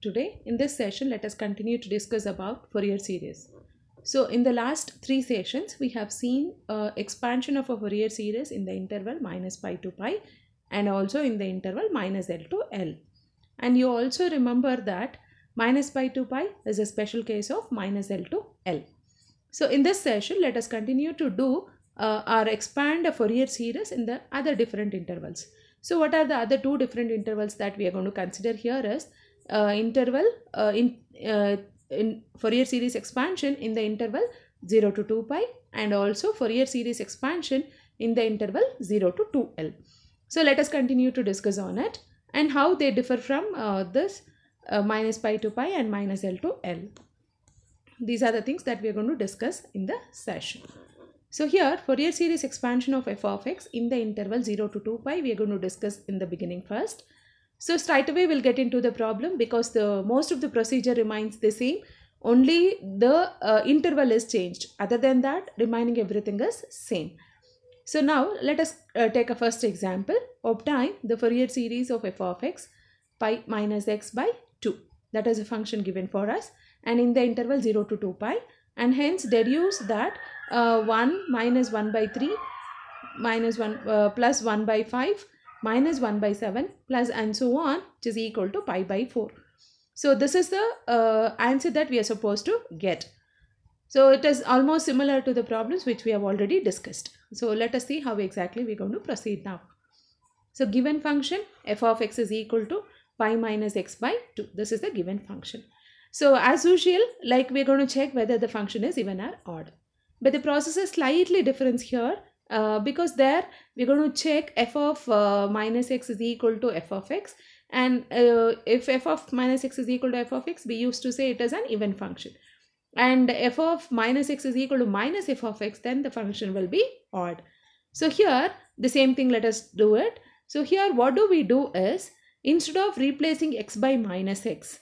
Today, in this session, let us continue to discuss about Fourier series. So, in the last three sessions, we have seen uh, expansion of a Fourier series in the interval minus pi to pi and also in the interval minus L to L. And you also remember that minus pi to pi is a special case of minus L to L. So, in this session, let us continue to do uh, or expand a Fourier series in the other different intervals. So what are the other two different intervals that we are going to consider here is uh, interval uh, in, uh, in Fourier series expansion in the interval 0 to 2 pi and also Fourier series expansion in the interval 0 to 2L. So let us continue to discuss on it and how they differ from uh, this uh, minus pi to pi and minus L to L. These are the things that we are going to discuss in the session. So here Fourier series expansion of f of x in the interval 0 to 2 pi we are going to discuss in the beginning first. So straight away we'll get into the problem because the most of the procedure remains the same only the uh, interval is changed other than that remaining everything is same. So now let us uh, take a first example obtain the Fourier series of f of x pi minus x by 2 that is a function given for us and in the interval 0 to 2 pi and hence deduce that uh, 1 minus 1 by 3 minus 1 uh, plus 1 by 5 minus 1 by 7 plus and so on which is equal to pi by 4. So this is the uh, answer that we are supposed to get. So it is almost similar to the problems which we have already discussed. So let us see how exactly we are going to proceed now. So given function f of x is equal to pi minus x by 2. This is the given function. So as usual, like we are going to check whether the function is even or odd. But the process is slightly different here uh, because there we're going to check f of uh, minus x is equal to f of x. And uh, if f of minus x is equal to f of x, we used to say it is an even function. And f of minus x is equal to minus f of x, then the function will be odd. So here, the same thing, let us do it. So here, what do we do is, instead of replacing x by minus x,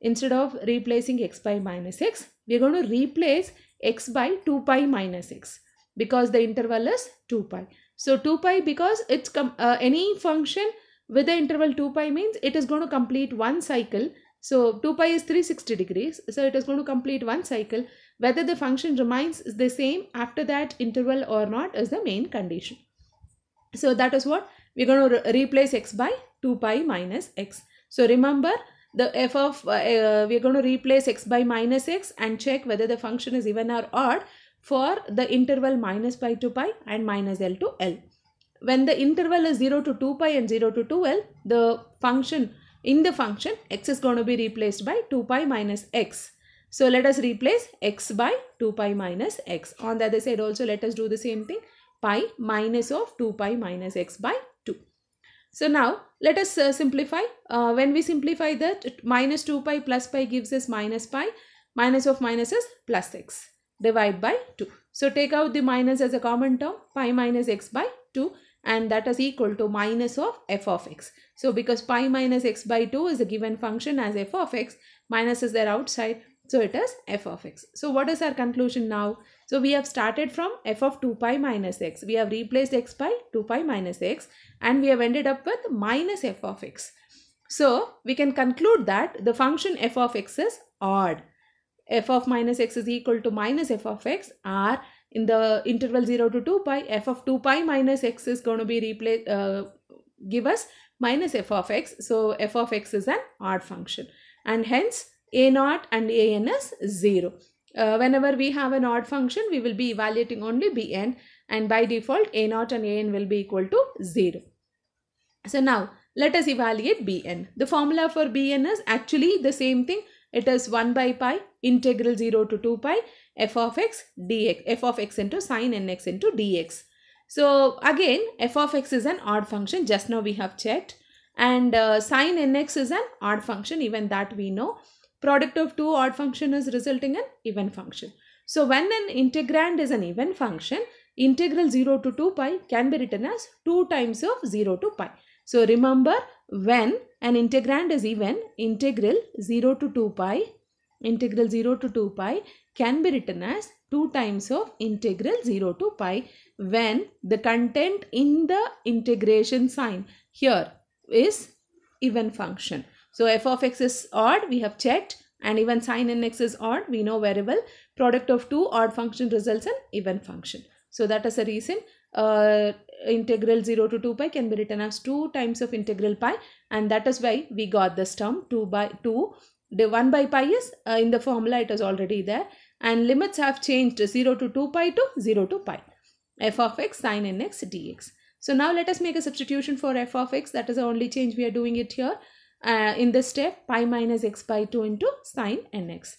instead of replacing x by minus x, we're going to replace x by 2 pi minus x because the interval is 2 pi. So 2 pi because it's uh, any function with the interval 2 pi means it is going to complete one cycle. So 2 pi is 360 degrees. So it is going to complete one cycle. Whether the function remains the same after that interval or not is the main condition. So that is what we're going to re replace x by 2 pi minus x. So remember the f of, uh, uh we're going to replace x by minus x and check whether the function is even or odd for the interval minus pi to pi and minus L to L. When the interval is 0 to 2 pi and 0 to 2L, the function, in the function, x is going to be replaced by 2 pi minus x. So let us replace x by 2 pi minus x. On the other side also let us do the same thing, pi minus of 2 pi minus x by 2. So now let us uh, simplify. Uh, when we simplify that, minus 2 pi plus pi gives us minus pi. Minus of minus is plus 6. Divide by 2. So take out the minus as a common term. Pi minus x by 2 and that is equal to minus of f of x. So because pi minus x by 2 is a given function as f of x, minus is there outside. So it is f of x. So what is our conclusion now? So we have started from f of 2 pi minus x. We have replaced x by 2 pi minus x and we have ended up with minus f of x. So we can conclude that the function f of x is odd. f of minus x is equal to minus f of x are in the interval 0 to 2 pi f of 2 pi minus x is going to be replaced uh, give us minus f of x. So f of x is an odd function and hence a naught and an is 0. Uh, whenever we have an odd function, we will be evaluating only bn and by default a naught and an will be equal to 0. So now let us evaluate bn. The formula for bn is actually the same thing. It is 1 by pi integral 0 to 2 pi f of x dx f of x into sine nx into dx. So again f of x is an odd function just now we have checked and uh, sine nx is an odd function even that we know product of two odd function is resulting in even function. So when an integrand is an even function, integral 0 to 2 pi can be written as 2 times of 0 to pi. So remember when an integrand is even, integral 0 to 2 pi, integral 0 to 2 pi can be written as 2 times of integral 0 to pi when the content in the integration sign here is even function. So f of x is odd, we have checked and even sine nx is odd, we know very well. Product of two odd function results in even function. So that is the reason uh, integral 0 to 2 pi can be written as 2 times of integral pi and that is why we got this term 2 by 2. The 1 by pi is uh, in the formula it is already there and limits have changed 0 to 2 pi to 0 to pi f of x sine nx dx. So now let us make a substitution for f of x that is the only change we are doing it here uh, in this step pi minus x by 2 into sine nx.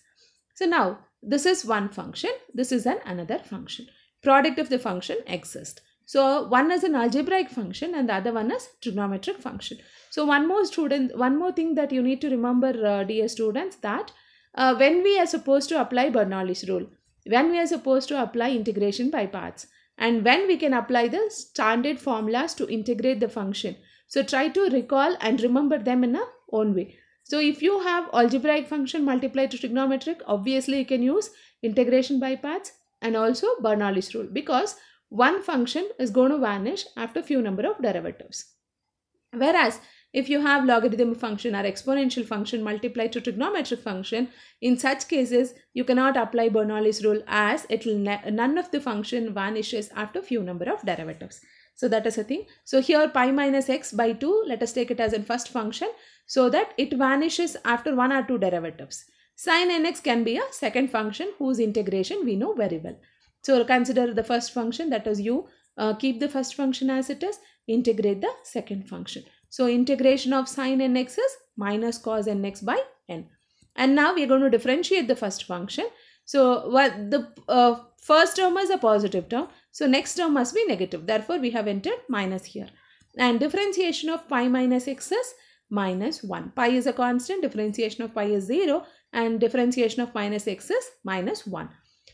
So now this is one function, this is an another function. Product of the function exists. So one is an algebraic function and the other one is trigonometric function. So one more student, one more thing that you need to remember uh, dear students that uh, when we are supposed to apply Bernoulli's rule, when we are supposed to apply integration by parts and when we can apply the standard formulas to integrate the function so try to recall and remember them in a own way. So if you have algebraic function multiplied to trigonometric, obviously you can use integration by parts and also Bernoulli's rule because one function is going to vanish after few number of derivatives. Whereas if you have logarithmic function or exponential function multiplied to trigonometric function, in such cases, you cannot apply Bernoulli's rule as it will none of the function vanishes after few number of derivatives. So that is a thing. So here pi minus x by 2, let us take it as a first function so that it vanishes after 1 or 2 derivatives. Sin nx can be a second function whose integration we know very well. So consider the first function that is u. Uh, keep the first function as it is, integrate the second function. So integration of sin nx is minus cos nx by n. And now we are going to differentiate the first function. So what the uh, first term is a positive term. So next term must be negative. Therefore, we have entered minus here. And differentiation of pi minus x is minus 1. Pi is a constant, differentiation of pi is 0 and differentiation of minus x is minus 1.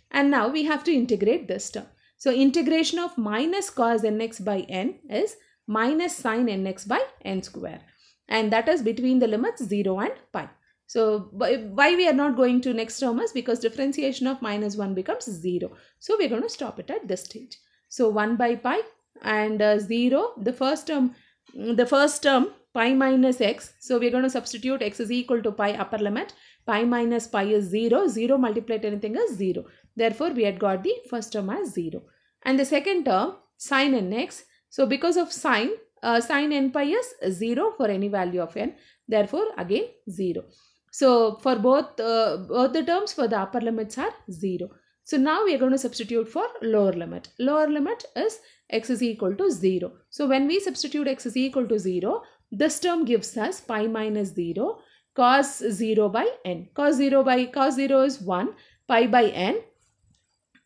And now we have to integrate this term. So integration of minus cos nx by n is minus sine nx by n square. And that is between the limits 0 and pi. So why we are not going to next term is because differentiation of minus 1 becomes 0. So we're going to stop it at this stage. So 1 by pi and uh, 0, the first term, the first term pi minus x. So we're going to substitute x is equal to pi upper limit. Pi minus pi is 0. 0 multiplied anything is 0. Therefore, we had got the first term as 0. And the second term, sine nx. So because of sine, uh, sine n pi is 0 for any value of n. Therefore, again 0. So for both, uh, both the terms for the upper limits are 0. So now we are going to substitute for lower limit. Lower limit is x is equal to 0. So when we substitute x is equal to 0, this term gives us pi minus 0 cos 0 by n. Cos 0 by cos 0 is 1 pi by n.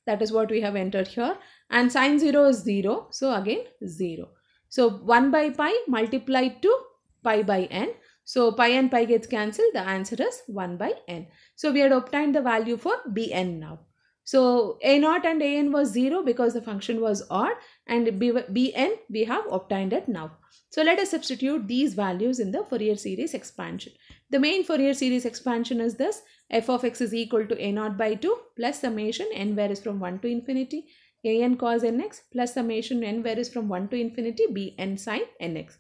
That is what we have entered here. And sine 0 is 0. So again 0. So 1 by pi multiplied to pi by n. So pi and pi gets cancelled. The answer is 1 by n. So we had obtained the value for bn now. So a naught and an was 0 because the function was odd and bn we have obtained it now. So let us substitute these values in the Fourier series expansion. The main Fourier series expansion is this f of x is equal to a naught by 2 plus summation n varies from 1 to infinity an cos nx plus summation n varies from 1 to infinity bn sine nx.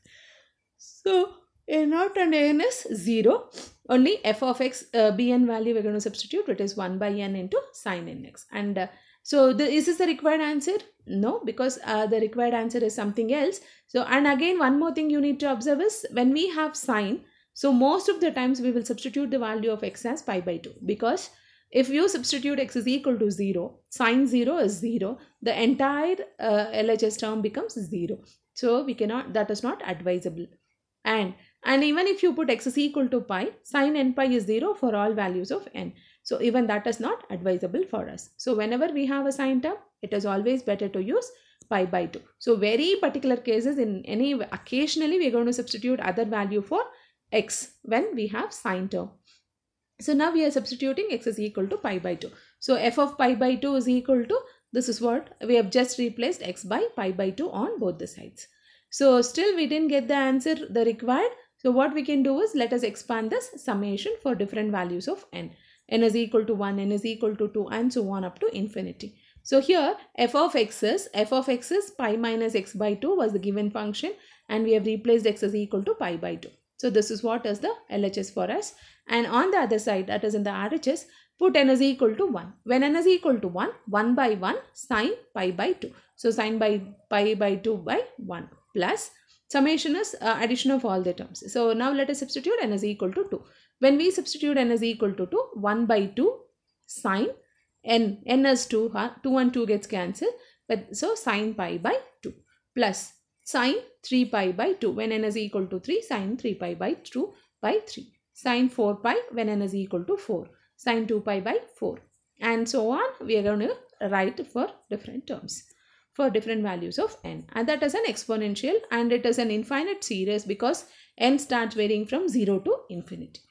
So a naught and an is 0 only f of x uh, bn value we're going to substitute it is 1 by n into sine nx and uh, so the, is this the required answer no because uh, the required answer is something else so and again one more thing you need to observe is when we have sine so most of the times we will substitute the value of x as pi by 2 because if you substitute x is equal to 0 sine 0 is 0 the entire uh, LHS term becomes 0 so we cannot that is not advisable and and even if you put x is equal to pi, sine n pi is 0 for all values of n. So even that is not advisable for us. So whenever we have a sine term, it is always better to use pi by 2. So very particular cases in any occasionally we are going to substitute other value for x when we have sine term. So now we are substituting x is equal to pi by 2. So f of pi by 2 is equal to this is what we have just replaced x by pi by 2 on both the sides. So still we didn't get the answer the required so what we can do is let us expand this summation for different values of n. n is equal to 1, n is equal to 2 and so on up to infinity. So here f of x is, f of x is pi minus x by 2 was the given function and we have replaced x is equal to pi by 2. So this is what is the LHS for us. And on the other side, that is in the RHS, put n is equal to 1. When n is equal to 1, 1 by 1 sine pi by 2. So sine by pi by 2 by 1 plus Summation is uh, addition of all the terms. So now let us substitute n is equal to 2. When we substitute n is equal to 2, 1 by 2 sine n, n is 2, huh? 2 and 2 gets cancelled. But so sine pi by 2 plus sine 3 pi by 2 when n is equal to 3 sine 3 pi by 2 by 3 sine 4 pi when n is equal to 4 sine 2 pi by 4 and so on we are going to write for different terms for different values of n and that is an exponential and it is an infinite series because n starts varying from 0 to infinity.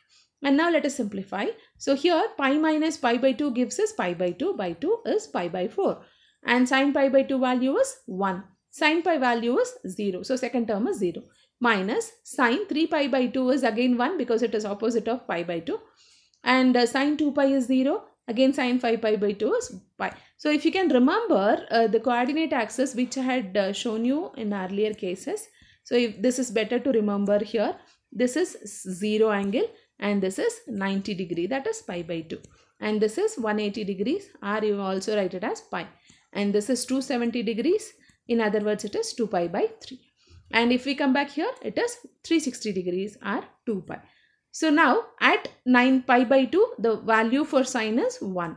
And now let us simplify. So here pi minus pi by 2 gives us pi by 2 by 2 is pi by 4 and sine pi by 2 value is 1. Sine pi value is 0. So second term is 0 minus sine 3 pi by 2 is again 1 because it is opposite of pi by 2 and uh, sine 2 pi is 0 again sine 5 pi by 2 is pi so if you can remember uh, the coordinate axis which I had uh, shown you in earlier cases. So if this is better to remember here, this is 0 angle and this is 90 degree that is pi by 2 and this is 180 degrees r you also write it as pi and this is 270 degrees in other words it is 2 pi by 3 and if we come back here it is 360 degrees or 2 pi. So now at 9 pi by 2 the value for sine is 1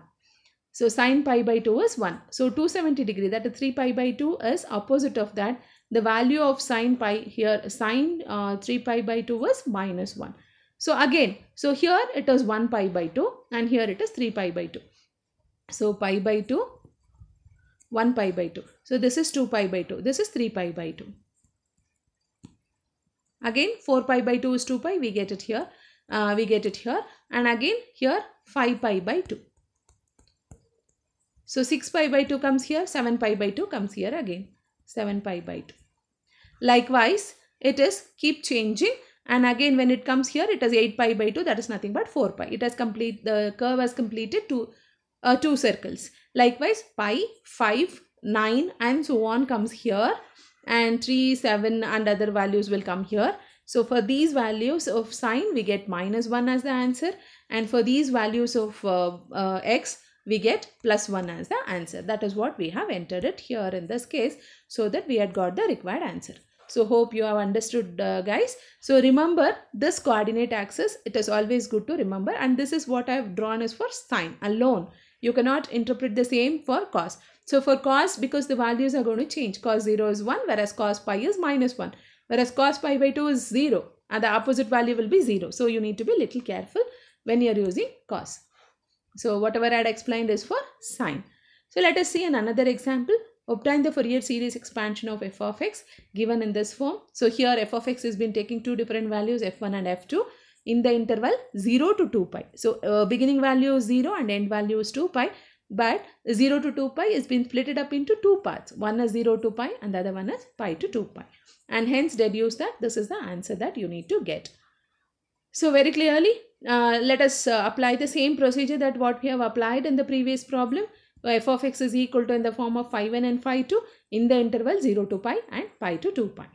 so sine pi by 2 is 1. So 270 degree that is 3 pi by 2 is opposite of that. The value of sine pi here sine uh, 3 pi by 2 is minus minus 1. So again, so here it is 1 pi by 2 and here it is 3 pi by 2. So pi by 2, 1 pi by 2. So this is 2 pi by 2. This is 3 pi by 2. Again 4 pi by 2 is 2 pi. We get it here. Uh, we get it here. And again here 5 pi by 2. So 6 pi by 2 comes here, 7 pi by 2 comes here again, 7 pi by 2. Likewise, it is keep changing and again when it comes here, it is 8 pi by 2, that is nothing but 4 pi. It has complete, the curve has completed two, uh, two circles. Likewise, pi, 5, 9 and so on comes here and 3, 7 and other values will come here. So for these values of sine, we get minus 1 as the answer and for these values of uh, uh, x, we get plus 1 as the answer. That is what we have entered it here in this case so that we had got the required answer. So hope you have understood uh, guys. So remember this coordinate axis, it is always good to remember and this is what I have drawn is for sine alone. You cannot interpret the same for cos. So for cos because the values are going to change. Cos 0 is 1 whereas cos pi is minus 1 whereas cos pi by 2 is 0 and the opposite value will be 0. So you need to be little careful when you are using cos. So whatever I had explained is for sine. So let us see an another example. Obtain the Fourier series expansion of f of x given in this form. So here f of x has been taking two different values f1 and f2 in the interval 0 to 2 pi. So uh, beginning value is 0 and end value is 2 pi. But 0 to 2 pi is been splitted up into two parts. One is 0 to pi and the other one is pi to 2 pi. And hence deduce that this is the answer that you need to get. So very clearly, uh, let us uh, apply the same procedure that what we have applied in the previous problem. f of x is equal to in the form of phi 1 and phi 2 in the interval 0 to pi and pi to 2 pi.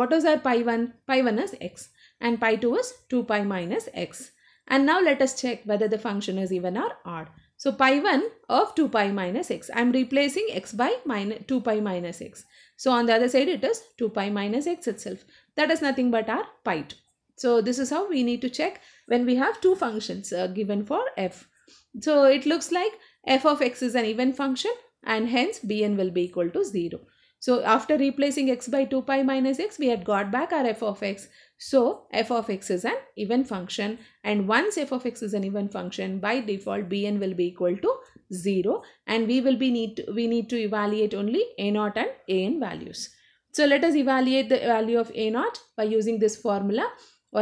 What was our pi 1? Pi 1 is x and pi 2 is 2 pi minus x. And now let us check whether the function is even or odd. So pi 1 of 2 pi minus x. I am replacing x by minus 2 pi minus x. So on the other side it is 2 pi minus x itself. That is nothing but our pi 2. So this is how we need to check when we have two functions uh, given for f. So it looks like f of x is an even function and hence bn will be equal to 0. So after replacing x by 2 pi minus x, we had got back our f of x. So f of x is an even function and once f of x is an even function, by default bn will be equal to 0 and we will be need to, we need to evaluate only a0 and an values. So let us evaluate the value of a0 by using this formula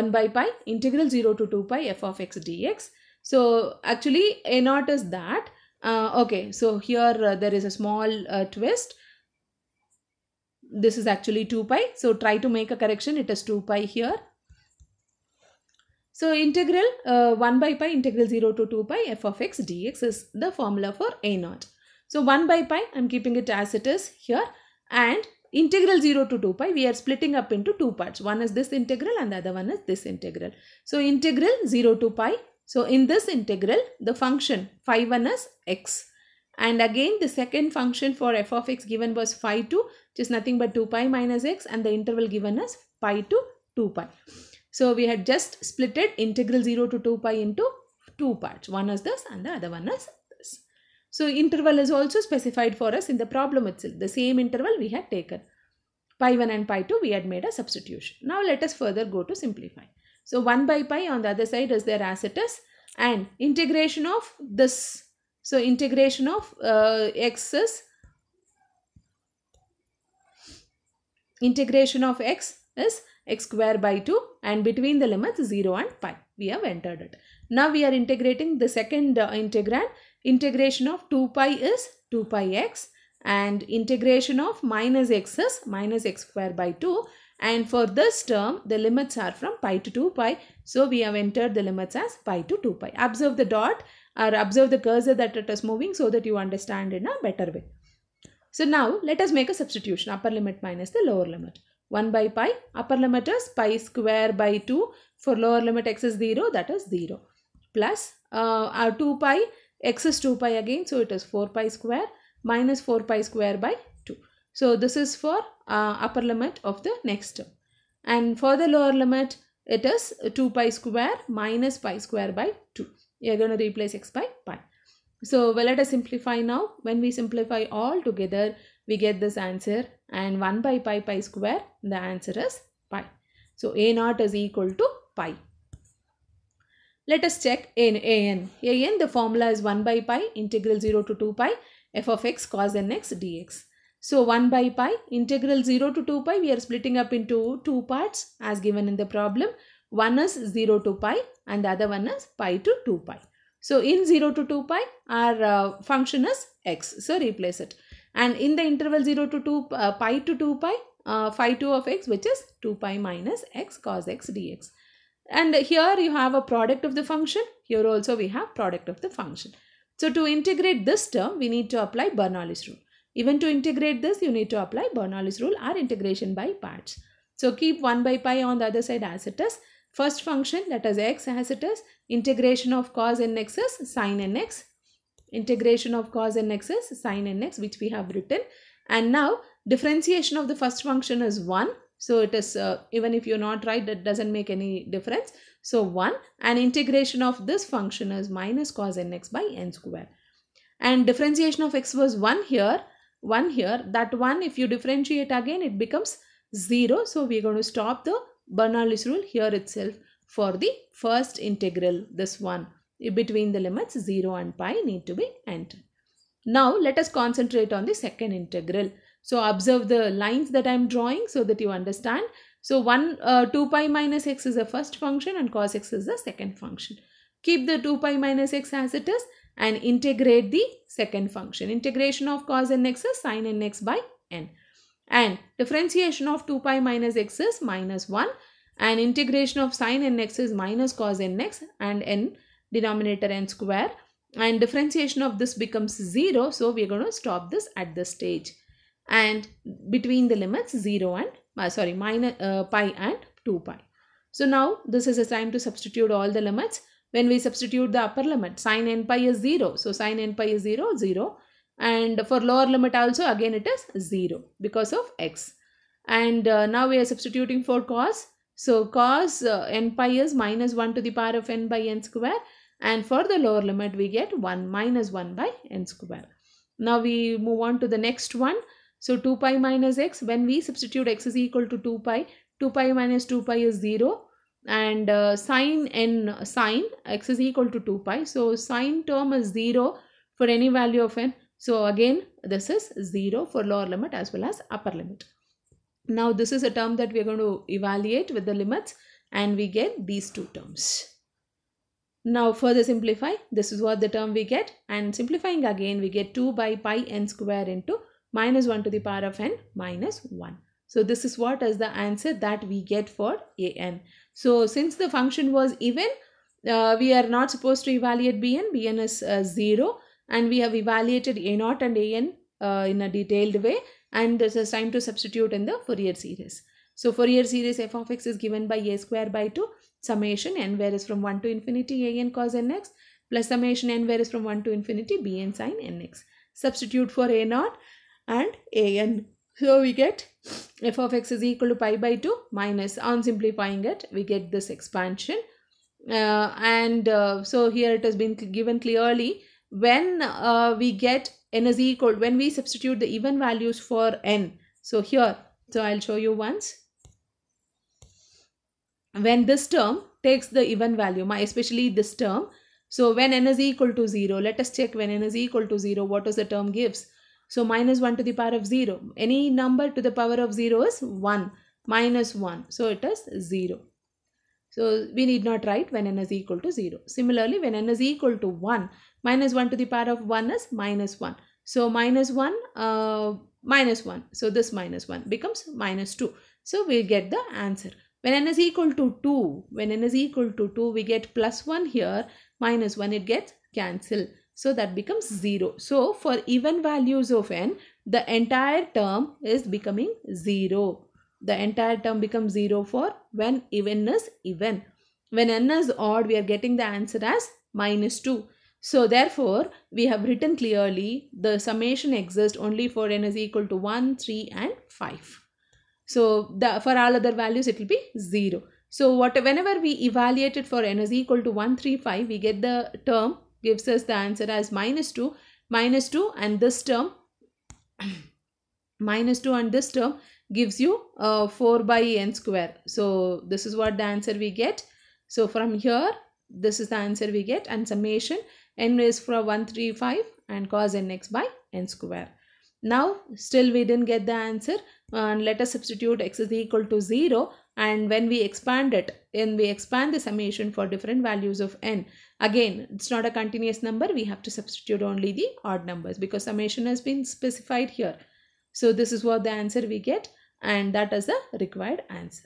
1 by pi integral 0 to 2 pi f of x dx. So actually a naught is that. Uh, okay, so here uh, there is a small uh, twist. This is actually 2 pi. So try to make a correction. It is 2 pi here. So integral uh, 1 by pi integral 0 to 2 pi f of x dx is the formula for a naught. So 1 by pi, I'm keeping it as it is here. And integral 0 to 2 pi, we are splitting up into two parts. One is this integral and the other one is this integral. So integral 0 to pi. So in this integral, the function phi 1 is x. And again, the second function for f of x given was phi 2, which is nothing but 2 pi minus x and the interval given as pi to 2 pi. So we had just splitted integral 0 to 2 pi into two parts. One is this and the other one is so interval is also specified for us in the problem itself, the same interval we had taken. Pi 1 and pi 2 we had made a substitution. Now let us further go to simplify. So 1 by pi on the other side is there as it is and integration of this. So integration of uh, x is integration of x is x square by 2 and between the limits 0 and pi. We have entered it. Now we are integrating the second uh, integrand integration of 2 pi is 2 pi x and integration of minus x is minus x square by 2 and for this term the limits are from pi to 2 pi so we have entered the limits as pi to 2 pi observe the dot or observe the cursor that it is moving so that you understand in a better way so now let us make a substitution upper limit minus the lower limit 1 by pi upper limit is pi square by 2 for lower limit x is 0 that is 0 plus uh, 2 pi x is 2 pi again so it is 4 pi square minus 4 pi square by 2. So this is for uh, upper limit of the next term and for the lower limit it is 2 pi square minus pi square by 2. You are going to replace x by pi. So well, let us simplify now. When we simplify all together we get this answer and 1 by pi pi square the answer is pi. So a naught is equal to pi. Let us check in an. an the formula is 1 by pi integral 0 to 2 pi f of x cos nx dx. So 1 by pi integral 0 to 2 pi we are splitting up into two parts as given in the problem. One is 0 to pi and the other one is pi to 2 pi. So in 0 to 2 pi our uh, function is x. So replace it. And in the interval 0 to 2 uh, pi to 2 pi uh, phi 2 of x which is 2 pi minus x cos x dx and here you have a product of the function here also we have product of the function so to integrate this term we need to apply Bernoulli's rule even to integrate this you need to apply Bernoulli's rule or integration by parts so keep 1 by pi on the other side as it is first function that is x as it is integration of cos nx is sin nx integration of cos nx is sin nx which we have written and now differentiation of the first function is 1 so it is, uh, even if you're not right, that doesn't make any difference. So 1 and integration of this function is minus cos nx by n square. And differentiation of x was 1 here, 1 here. That 1, if you differentiate again, it becomes 0. So we're going to stop the Bernoulli's rule here itself for the first integral, this one. Between the limits 0 and pi need to be entered. Now let us concentrate on the second integral. So observe the lines that I'm drawing so that you understand. So 1, uh, 2 pi minus x is the first function and cos x is the second function. Keep the 2 pi minus x as it is and integrate the second function. Integration of cos nx is sin nx by n. And differentiation of 2 pi minus x is minus 1 and integration of sin nx is minus cos nx and n denominator n square and differentiation of this becomes 0. So, we are going to stop this at this stage and between the limits 0 and uh, sorry minus uh, pi and 2 pi. So now this is a time to substitute all the limits. When we substitute the upper limit sine n pi is 0. So sine n pi is 0 0 and for lower limit also again it is 0 because of x. And uh, now we are substituting for cos. So cos uh, n pi is minus 1 to the power of n by n square and for the lower limit we get 1 minus 1 by n square. Now we move on to the next one so 2 pi minus x, when we substitute x is equal to 2 pi, 2 pi minus 2 pi is 0 and uh, sine n sine x is equal to 2 pi. So sine term is 0 for any value of n. So again this is 0 for lower limit as well as upper limit. Now this is a term that we are going to evaluate with the limits and we get these two terms. Now further simplify, this is what the term we get and simplifying again we get 2 by pi n square into minus 1 to the power of n minus 1. So this is what is the answer that we get for an. So since the function was even, uh, we are not supposed to evaluate bn. bn is uh, 0 and we have evaluated a0 and an uh, in a detailed way and this is time to substitute in the Fourier series. So Fourier series f of x is given by a square by 2 summation n varies from 1 to infinity an cos nx plus summation n varies from 1 to infinity bn sin nx. Substitute for a0 and an. So we get f of x is equal to pi by 2 minus on simplifying it we get this expansion uh, and uh, so here it has been given clearly when uh, we get n is equal when we substitute the even values for n so here so I'll show you once when this term takes the even value my especially this term so when n is equal to 0 let us check when n is equal to 0 what does the term gives so minus 1 to the power of 0. Any number to the power of 0 is 1 minus 1. So it is 0. So we need not write when n is equal to 0. Similarly, when n is equal to 1, minus 1 to the power of 1 is minus 1. So minus 1, uh, minus 1. So this minus 1 becomes minus 2. So we'll get the answer. When n is equal to 2, when n is equal to 2, we get plus 1 here, minus 1, it gets cancelled. So that becomes 0. So for even values of n, the entire term is becoming 0. The entire term becomes 0 for when even is even. When n is odd, we are getting the answer as minus 2. So therefore, we have written clearly the summation exists only for n is equal to 1, 3 and 5. So the, for all other values, it will be 0. So what, whenever we evaluate it for n is equal to 1, 3, 5, we get the term gives us the answer as minus 2, minus 2 and this term minus 2 and this term gives you uh, 4 by n square. So this is what the answer we get. So from here this is the answer we get and summation n is from 135 and cos nx by n square. Now still we didn't get the answer and uh, let us substitute x is equal to 0 and when we expand it and we expand the summation for different values of n Again, it's not a continuous number. We have to substitute only the odd numbers because summation has been specified here. So this is what the answer we get and that is the required answer.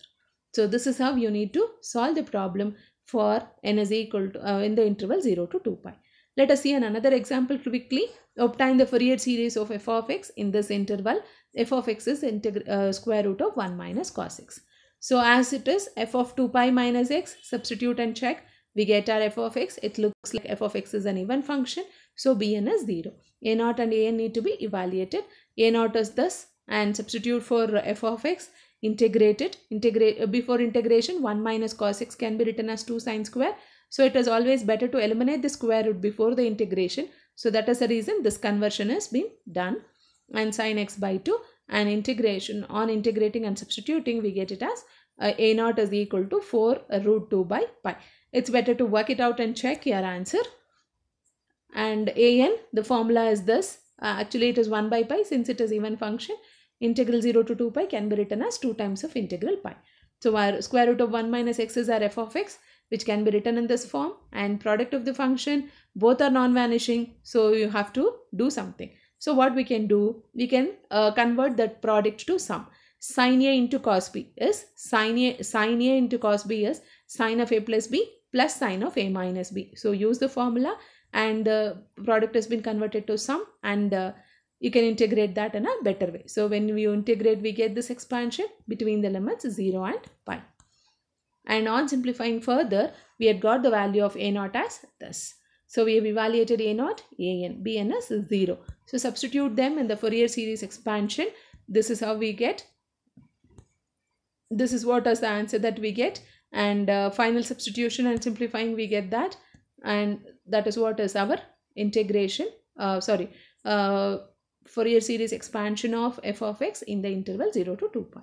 So this is how you need to solve the problem for n is equal to uh, in the interval 0 to 2 pi. Let us see an another example quickly. Obtain the Fourier series of f of x in this interval. f of x is uh, square root of 1 minus cos x. So as it is f of 2 pi minus x substitute and check we get our f of x. It looks like f of x is an even function. So Bn is 0. A0 and An need to be evaluated. A0 is this and substitute for f of x. Integrate it. Integrate, uh, before integration 1 minus cos x can be written as 2 sine square. So it is always better to eliminate the square root before the integration. So that is the reason this conversion has been done. And sine x by 2 and integration on integrating and substituting we get it as uh, a naught is equal to 4 root 2 by pi. It's better to work it out and check your answer. And an, the formula is this. Uh, actually, it is 1 by pi since it is even function. Integral 0 to 2 pi can be written as 2 times of integral pi. So our square root of 1 minus x is our f of x which can be written in this form and product of the function both are non-vanishing so you have to do something. So what we can do we can uh, convert that product to sum sine a into cos b is sine a sine a into cos b is sine of a plus b plus sign of a minus b. So use the formula and the product has been converted to sum and uh, you can integrate that in a better way. So when we integrate, we get this expansion between the limits 0 and pi. And on simplifying further, we had got the value of a naught as this. So we have evaluated a naught, a n, b n as 0. So substitute them in the Fourier series expansion. This is how we get, this is what is the answer that we get and uh, final substitution and simplifying we get that and that is what is our integration uh, sorry uh, Fourier series expansion of f of x in the interval 0 to 2 pi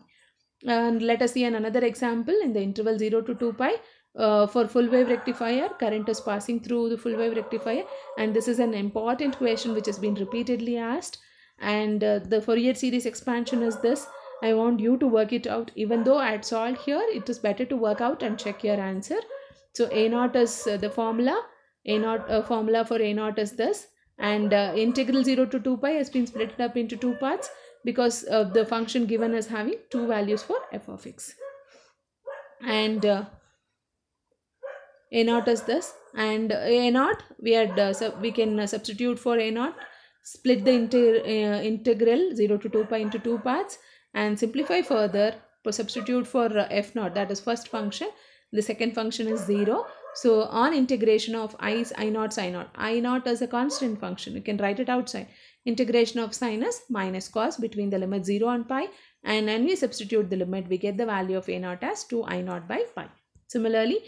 and let us see an another example in the interval 0 to 2 pi uh, for full wave rectifier current is passing through the full wave rectifier and this is an important question which has been repeatedly asked and uh, the Fourier series expansion is this I want you to work it out. Even though I had solved here, it is better to work out and check your answer. So A naught is uh, the formula. A naught uh, formula for A naught is this. And uh, integral 0 to 2 pi has been split up into two parts because the function given is having two values for f of x. And uh, A naught is this. And uh, A naught, we, had, uh, we can substitute for A naught. Split the inter integral 0 to 2 pi into two parts and simplify further substitute for uh, f naught that is first function the second function is 0 so on integration of i is i naught sin naught i naught is a constant function you can write it outside integration of sine is minus cos between the limit 0 and pi and when we substitute the limit we get the value of a naught as 2 i naught by pi similarly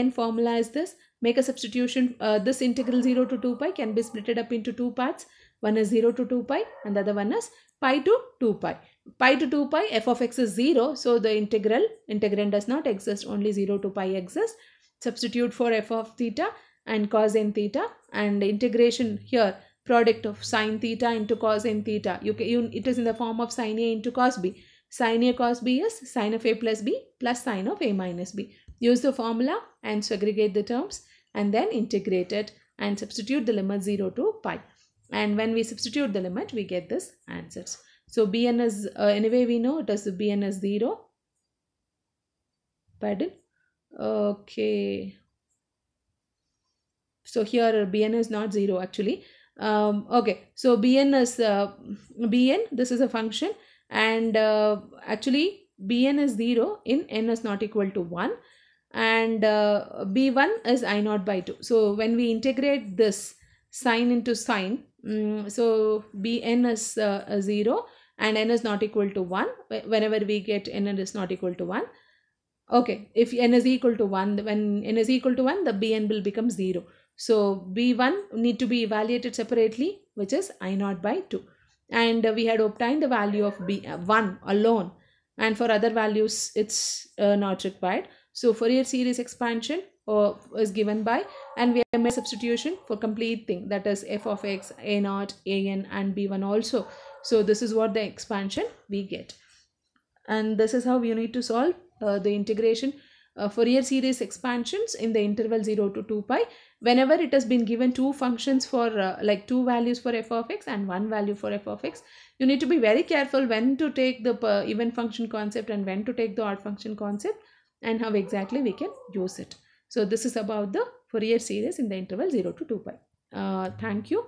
an formula is this make a substitution uh, this integral 0 to 2 pi can be splitted up into two parts one is 0 to 2 pi and the other one is pi to 2 pi pi to 2 pi f of x is 0 so the integral integrand does not exist only 0 to pi exists substitute for f of theta and cos n theta and integration here product of sine theta into cos n theta you, can, you it is in the form of sine a into cos b sine a cos b is sine of a plus b plus sine of a minus b use the formula and segregate the terms and then integrate it and substitute the limit 0 to pi and when we substitute the limit we get this answers so Bn is, uh, anyway we know it is Bn is 0. Pardon? Okay. So here Bn is not 0 actually. Um, okay, so Bn is, uh, Bn, this is a function and uh, actually Bn is 0 in n is not equal to 1 and uh, b1 is i 0 by 2 so when we integrate this sine into sine um, so bn is uh, 0 and n is not equal to 1 whenever we get n is not equal to 1 okay if n is equal to 1 when n is equal to 1 the bn will become 0 so b1 need to be evaluated separately which is i naught by 2 and we had obtained the value of b1 uh, alone and for other values it's uh, not required so Fourier series expansion uh, is given by and we have made substitution for complete thing that is f of x, a naught, a n and b1 also. So this is what the expansion we get. And this is how you need to solve uh, the integration uh, Fourier series expansions in the interval 0 to 2 pi whenever it has been given two functions for uh, like two values for f of x and one value for f of x you need to be very careful when to take the uh, even function concept and when to take the odd function concept and how exactly we can use it. So this is about the Fourier series in the interval 0 to 2 pi. Uh, thank you.